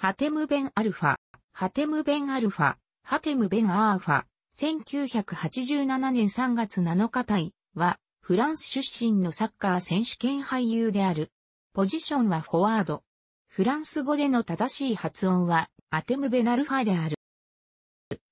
ハテムベンアルファ、ハテムベンアルファ、ハテムベンアーファ、1987年3月7日対は、フランス出身のサッカー選手権俳優である。ポジションはフォワード。フランス語での正しい発音は、アテムベナルファである。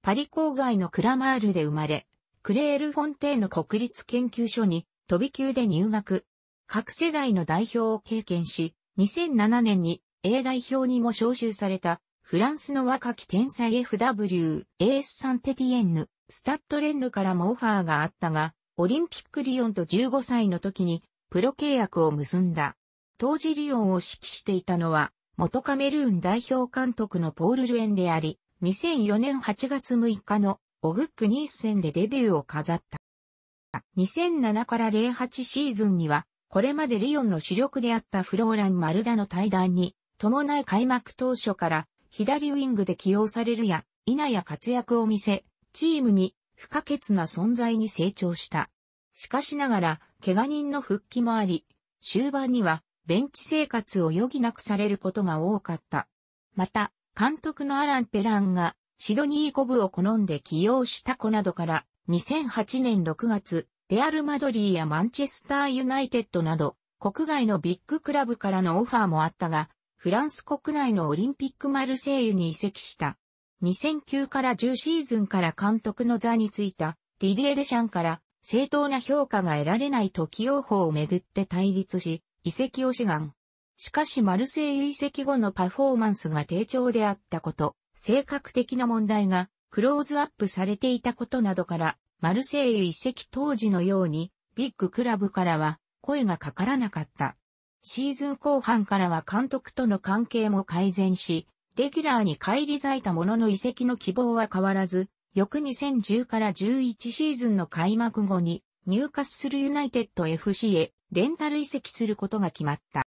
パリ郊外のクラマールで生まれ、クレール・フォンテーヌ国立研究所に、飛び級で入学。各世代の代表を経験し、2007年に A 代表にも招集された、フランスの若き天才 FW、エース・サンテティエンヌ、スタッドレンヌからもオファーがあったが、オリンピックリオンと15歳の時に、プロ契約を結んだ。当時リオンを指揮していたのは、元カメルーン代表監督のポール・ルエンであり、2004年8月6日のオグックニース戦でデビューを飾った。2007から08シーズンには、これまでリオンの主力であったフローラン・マルダの対談に伴い開幕当初から左ウィングで起用されるや、否や活躍を見せ、チームに不可欠な存在に成長した。しかしながら、怪我人の復帰もあり、終盤にはベンチ生活を余儀なくされることが多かった。また、監督のアラン・ペランがシドニーコブを好んで起用した子などから、2008年6月、レアル・マドリーやマンチェスター・ユナイテッドなど、国外のビッグクラブからのオファーもあったが、フランス国内のオリンピックマルセイユに移籍した。2009から10シーズンから監督の座についたディディエ・デシャンから正当な評価が得られないと起用法をめぐって対立し、移籍を志願。しかしマルセイユ移籍後のパフォーマンスが低調であったこと、性格的な問題がクローズアップされていたことなどから、マルセイユ移籍当時のようにビッグクラブからは声がかからなかった。シーズン後半からは監督との関係も改善し、レギュラーに返り咲いたものの移籍の希望は変わらず、翌2010から11シーズンの開幕後に、入荷するユナイテッド FC へレンタル移籍することが決まった。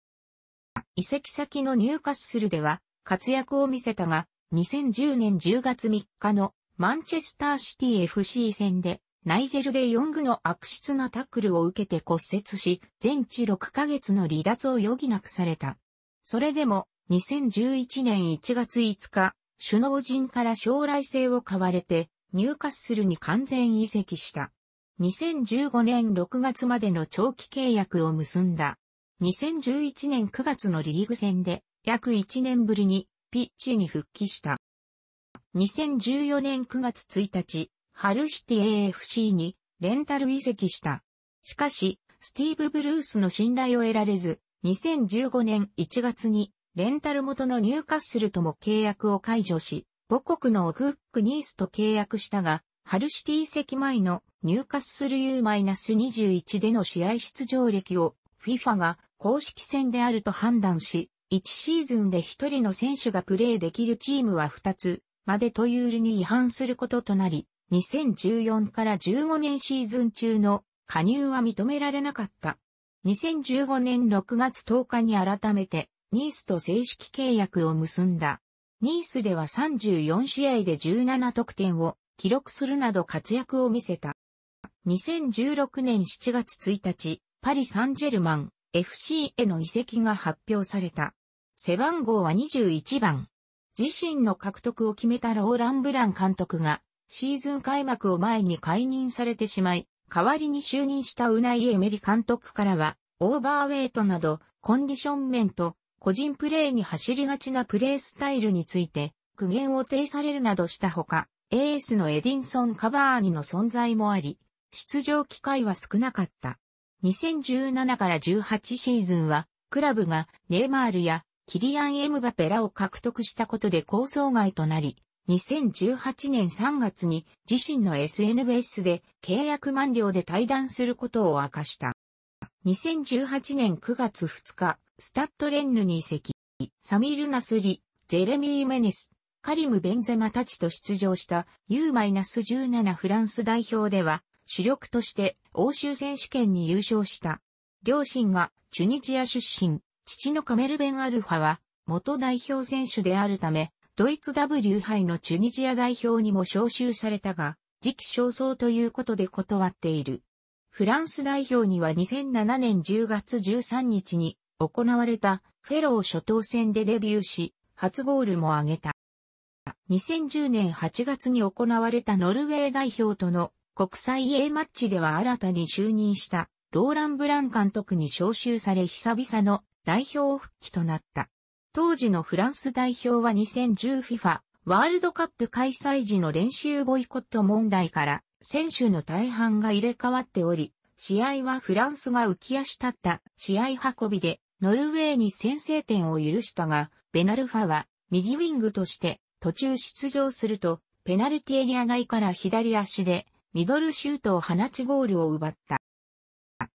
移籍先の入荷するでは活躍を見せたが、2010年10月3日のマンチェスターシティ FC 戦でナイジェルで4具の悪質なタックルを受けて骨折し、全治6ヶ月の離脱を余儀なくされた。それでも、2011年1月5日、首脳陣から将来性を買われて、入荷するに完全移籍した。2015年6月までの長期契約を結んだ。2011年9月のリーグ戦で、約1年ぶりに、ピッチに復帰した。2014年9月1日、ハルシティ AFC にレンタル移籍した。しかし、スティーブ・ブルースの信頼を得られず、2015年1月にレンタル元のニューカッスルとも契約を解除し、母国のオフックニースと契約したが、ハルシティ移籍前のニューカッスル U-21 での試合出場歴を FIFA が公式戦であると判断し、1シーズンで1人の選手がプレーできるチームは2つまでというルに違反することとなり、2014から15年シーズン中の加入は認められなかった。2015年6月10日に改めてニースと正式契約を結んだ。ニースでは34試合で17得点を記録するなど活躍を見せた。2016年7月1日、パリ・サンジェルマン FC への移籍が発表された。背番号は21番。自身の獲得を決めたローラン・ブラン監督がシーズン開幕を前に解任されてしまい、代わりに就任したウナイエメリ監督からは、オーバーウェイトなど、コンディション面と、個人プレーに走りがちなプレースタイルについて、苦言を呈されるなどしたほか、エースのエディンソン・カバーニの存在もあり、出場機会は少なかった。2017から18シーズンは、クラブがネイマールやキリアン・エムバペラを獲得したことで構想外となり、2018年3月に自身の SNS で契約満了で退団することを明かした。2018年9月2日、スタッドレンヌに移籍、サミル・ナスリ、ジェレミー・メネス、カリム・ベンゼマたちと出場した U-17 フランス代表では主力として欧州選手権に優勝した。両親がチュニジア出身、父のカメルベン・アルファは元代表選手であるためドイツ W 杯のチュニジア代表にも招集されたが、時期尚早ということで断っている。フランス代表には2007年10月13日に行われたフェロー初等戦でデビューし、初ゴールも挙げた。2010年8月に行われたノルウェー代表との国際 A マッチでは新たに就任したローラン・ブラン監督に招集され久々の代表復帰となった。当時のフランス代表は 2010FIFA ワールドカップ開催時の練習ボイコット問題から選手の大半が入れ替わっており、試合はフランスが浮き足立った試合運びでノルウェーに先制点を許したが、ベナルファは右ウィングとして途中出場すると、ペナルティエリア外から左足でミドルシュートを放ちゴールを奪った。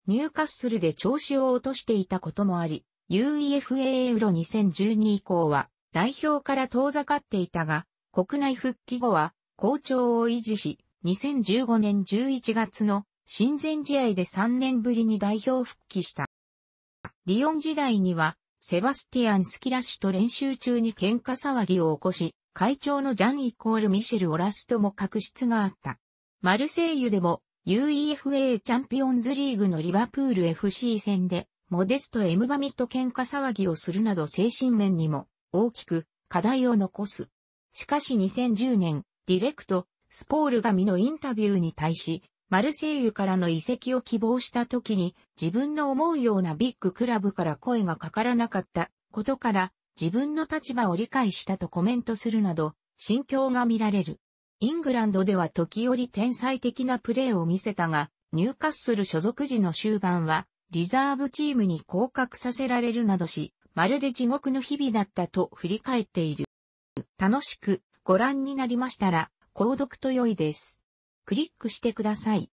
ニューカッスルで調子を落としていたこともあり、UEFA ユーロ2012以降は代表から遠ざかっていたが、国内復帰後は好調を維持し、2015年11月の親善試合で3年ぶりに代表復帰した。リオン時代には、セバスティアン・スキラ氏と練習中に喧嘩騒ぎを起こし、会長のジャン・イコール・ミシェル・オラスとも確執があった。マルセイユでも UEFA チャンピオンズリーグのリバプール FC 戦でモデスト・エムバミと喧嘩騒ぎをするなど精神面にも大きく課題を残す。しかし2010年、ディレクト、スポール神のインタビューに対し、マルセイユからの移籍を希望した時に自分の思うようなビッグクラブから声がかからなかったことから自分の立場を理解したとコメントするなど心境が見られる。イングランドでは時折天才的なプレーを見せたが、入荷する所属時の終盤はリザーブチームに降格させられるなどし、まるで地獄の日々だったと振り返っている。楽しくご覧になりましたら、購読と良いです。クリックしてください。